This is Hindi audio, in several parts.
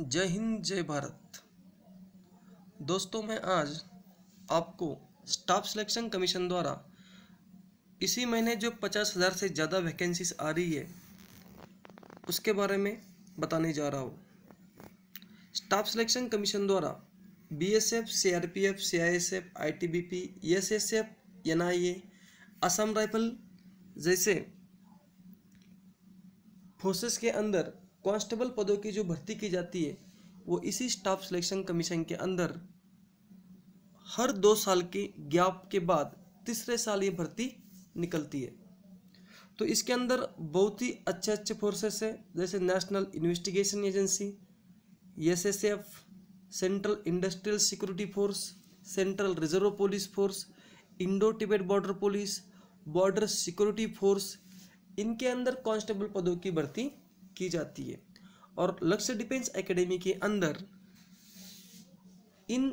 जय हिंद जय भारत दोस्तों मैं आज आपको स्टाफ सिलेक्शन कमीशन द्वारा इसी महीने जो पचास हज़ार से ज़्यादा वैकेंसीज आ रही है उसके बारे में बताने जा रहा हूँ स्टाफ सिलेक्शन कमीशन द्वारा BSF, CRPF, CISF, ITBP, SSF, NIA, Assam rifle जैसे फोर्सेस के अंदर कांस्टेबल पदों की जो भर्ती की जाती है वो इसी स्टाफ सिलेक्शन कमीशन के अंदर हर दो साल के गैप के बाद तीसरे साल ये भर्ती निकलती है तो इसके अंदर बहुत ही अच्छे अच्छे फोर्सेस है जैसे national investigation agency S S F central industrial security force central reserve police force Indo Tibet border police border security force इनके अंदर कांस्टेबल पदों की भर्ती की जाती है और लक्ष्य डिफेंस एकेडमी के अंदर इन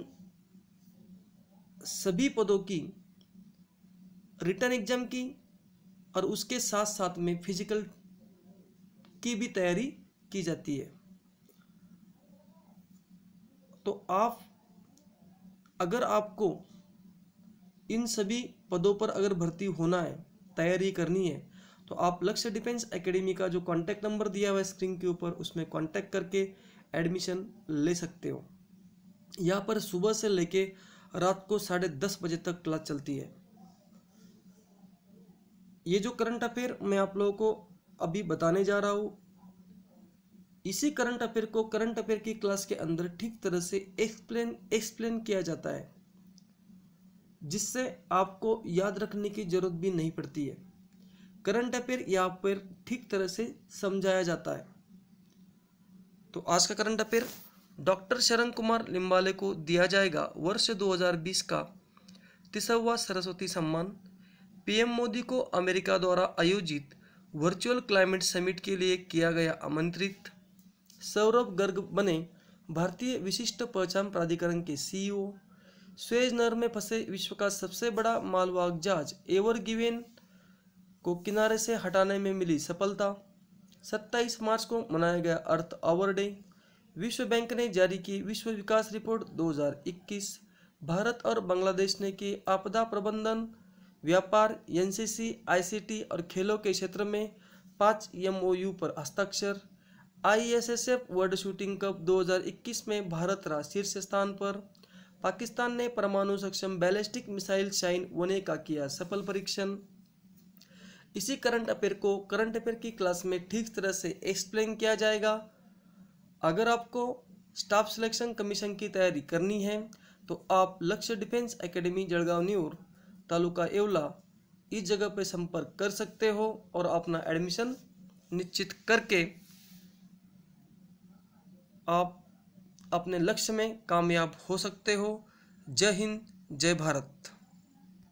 सभी पदों की रिटर्न एग्जाम की और उसके साथ साथ में फिजिकल की भी तैयारी की जाती है तो आप अगर आपको इन सभी पदों पर अगर भर्ती होना है तैयारी करनी है तो आप लक्ष्य डिफेंस एकेडमी का जो कॉन्टैक्ट नंबर दिया हुआ है स्क्रीन के ऊपर उसमें कॉन्टैक्ट करके एडमिशन ले सकते हो यहाँ पर सुबह से लेके रात को साढ़े दस बजे तक क्लास चलती है ये जो करंट अफेयर मैं आप लोगों को अभी बताने जा रहा हूँ इसी करंट अफेयर को करंट अफेयर की क्लास के अंदर ठीक तरह से एक्सप्लेन एक्सप्लेन किया जाता है जिससे आपको याद रखने की ज़रूरत भी नहीं पड़ती है करंट अफेयर यहाँ पर ठीक तरह से समझाया जाता है तो आज का करंट अफेयर डॉक्टर शरण कुमार लिम्बाले को दिया जाएगा वर्ष 2020 का तीसवा सरस्वती सम्मान पीएम मोदी को अमेरिका द्वारा आयोजित वर्चुअल क्लाइमेट समिट के लिए किया गया आमंत्रित सौरभ गर्ग बने भारतीय विशिष्ट पहचान प्राधिकरण के सीईओ e स्वेज नर में फंसे विश्व का सबसे बड़ा मालवाहक जहाज एवर गिवेन को किनारे से हटाने में मिली सफलता 27 मार्च को मनाया गया अर्थ आवर डे विश्व बैंक ने जारी की विश्व विकास रिपोर्ट 2021 भारत और बांग्लादेश ने की आपदा प्रबंधन व्यापार एनसीसी आईसीटी और खेलों के क्षेत्र में पाँच एमओयू पर हस्ताक्षर आईएसएसएफ वर्ल्ड शूटिंग कप 2021 में भारत रहा शीर्ष स्थान पर पाकिस्तान ने परमाणु सक्षम बैलिस्टिक मिसाइल शाइन वने का किया सफल परीक्षण इसी करंट अफेयर को करंट अफेयर की क्लास में ठीक तरह से एक्सप्लेन किया जाएगा अगर आपको स्टाफ सिलेक्शन कमीशन की तैयारी करनी है तो आप लक्ष्य डिफेंस एकेडमी जड़गांव न्यूर तालुका एवला इस जगह पर संपर्क कर सकते हो और अपना एडमिशन निश्चित करके आप अपने लक्ष्य में कामयाब हो सकते हो जय हिंद जय भारत